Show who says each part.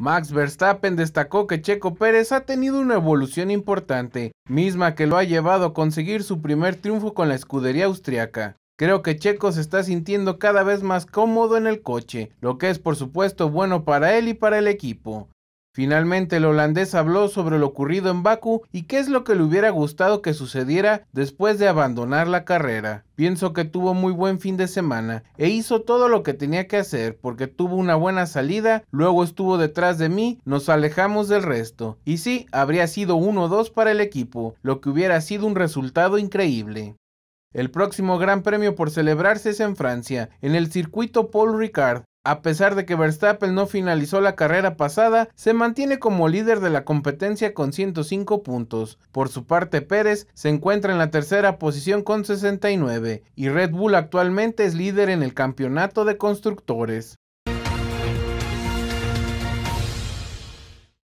Speaker 1: Max Verstappen destacó que Checo Pérez ha tenido una evolución importante, misma que lo ha llevado a conseguir su primer triunfo con la escudería austriaca. Creo que Checo se está sintiendo cada vez más cómodo en el coche, lo que es por supuesto bueno para él y para el equipo. Finalmente, el holandés habló sobre lo ocurrido en Baku y qué es lo que le hubiera gustado que sucediera después de abandonar la carrera. Pienso que tuvo muy buen fin de semana e hizo todo lo que tenía que hacer porque tuvo una buena salida, luego estuvo detrás de mí, nos alejamos del resto. Y sí, habría sido 1-2 para el equipo, lo que hubiera sido un resultado increíble. El próximo gran premio por celebrarse es en Francia, en el circuito Paul Ricard, a pesar de que Verstappen no finalizó la carrera pasada, se mantiene como líder de la competencia con 105 puntos. Por su parte, Pérez se encuentra en la tercera posición con 69 y Red Bull actualmente es líder en el campeonato de constructores.